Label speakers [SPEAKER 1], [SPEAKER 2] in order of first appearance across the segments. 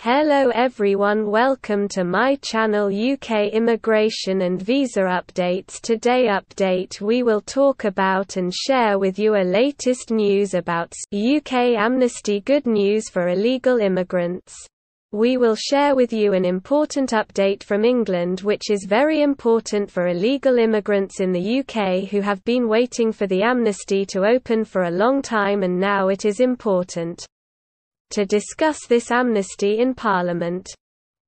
[SPEAKER 1] Hello everyone welcome to my channel UK Immigration and Visa Updates Today update we will talk about and share with you a latest news about UK Amnesty Good News for Illegal Immigrants. We will share with you an important update from England which is very important for illegal immigrants in the UK who have been waiting for the amnesty to open for a long time and now it is important to discuss this amnesty in Parliament.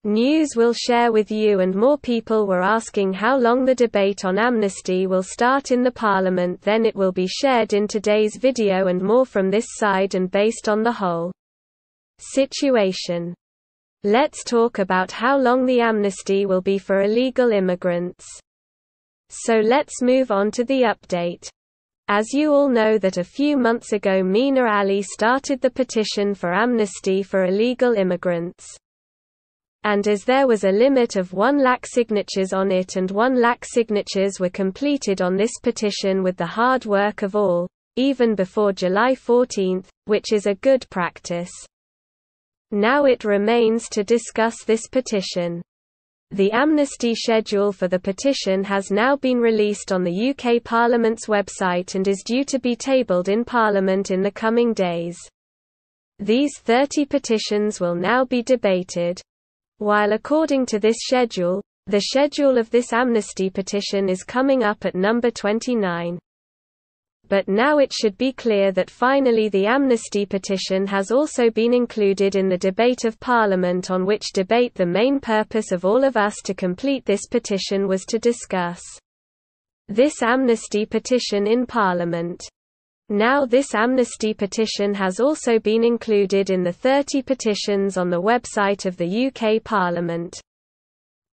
[SPEAKER 1] News will share with you and more people were asking how long the debate on amnesty will start in the parliament then it will be shared in today's video and more from this side and based on the whole situation. Let's talk about how long the amnesty will be for illegal immigrants. So let's move on to the update. As you all know that a few months ago Mina Ali started the petition for amnesty for illegal immigrants. And as there was a limit of 1 lakh signatures on it and 1 lakh signatures were completed on this petition with the hard work of all, even before July 14, which is a good practice. Now it remains to discuss this petition. The amnesty schedule for the petition has now been released on the UK Parliament's website and is due to be tabled in Parliament in the coming days. These 30 petitions will now be debated. While according to this schedule, the schedule of this amnesty petition is coming up at number 29 but now it should be clear that finally the amnesty petition has also been included in the debate of Parliament on which debate the main purpose of all of us to complete this petition was to discuss this amnesty petition in Parliament. Now this amnesty petition has also been included in the 30 petitions on the website of the UK Parliament.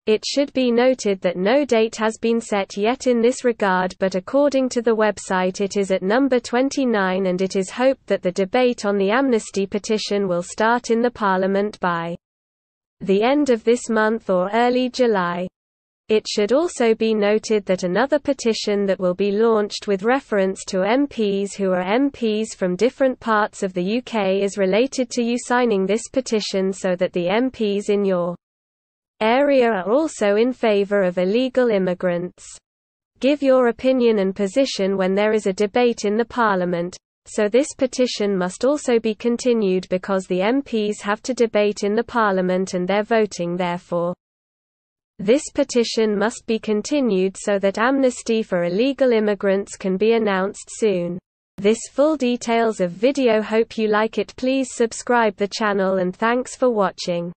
[SPEAKER 1] It should be noted that no date has been set yet in this regard but according to the website it is at number 29 and it is hoped that the debate on the amnesty petition will start in the parliament by the end of this month or early July. It should also be noted that another petition that will be launched with reference to MPs who are MPs from different parts of the UK is related to you signing this petition so that the MPs in your area are also in favor of illegal immigrants. Give your opinion and position when there is a debate in the parliament, so this petition must also be continued because the MPs have to debate in the parliament and they're voting therefore. This petition must be continued so that amnesty for illegal immigrants can be announced soon. This full details of video hope you like it please subscribe the channel and thanks for watching.